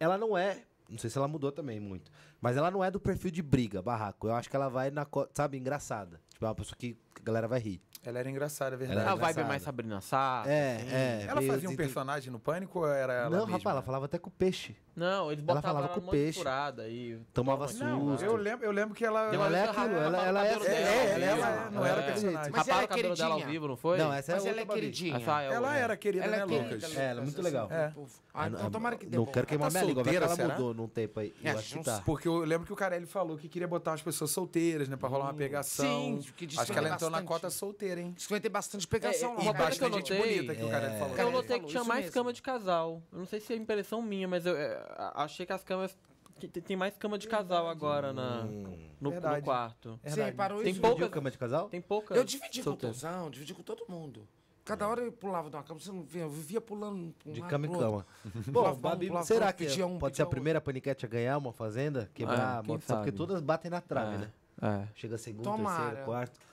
ela não é. Não sei se ela mudou também muito. Mas ela não é do perfil de briga, barraco. Eu acho que ela vai na. Sabe, engraçada. Tipo, é uma pessoa que a galera vai rir. Ela era engraçada, é verdade. Ela vai vibe é mais Sabrina Sá. É, assim. é. Ela fazia um assim, personagem no Pânico ou era ela? Não, mesma? rapaz, ela falava até com o peixe. Não, eles botavam ela, falava com peixe, furada e tomava tipo, susto. eu lembro, eu lembro que ela ela é aquilo, é- ela é. ela é, é, ela não era personagem. Mas ela é queridinha. ao vivo, não foi? Não, essa é Mas ela é queridinha. Né? Ela era querida, é né, Lucas? É, ela é muito legal. Ah, então tomara que dê Não quero queimar tá minha língua, ela mudou num tempo aí. Tá. Porque eu lembro que o Carelli falou que queria botar umas pessoas solteiras, né, para rolar uma pegação. Sim, que Acho que ela entrou na cota solteira, hein? Acho que vai ter bastante pegação lá. parte bastante gente bonita que o Carelli falou. Eu notei que tinha mais cama de casal. Eu não sei se é impressão minha, mas eu achei que as camas. Tem mais cama de casal agora na, no, no quarto. Você Verdade. reparou Tem pouca- cama de casal? Tem pouca Eu dividi com o solteiras. dividi com todo mundo. Cada hora eu pulava de uma cama, você não via, eu vivia pulando um De cama em cama. Bom, Pulava Babi, pulava será que pedia um, pode ser a outro. primeira paniquete a ganhar uma fazenda? Ah, Quebrar Ah, a quem sabe? Porque todas batem na trave, é, né? É. Chega a segunda, quarto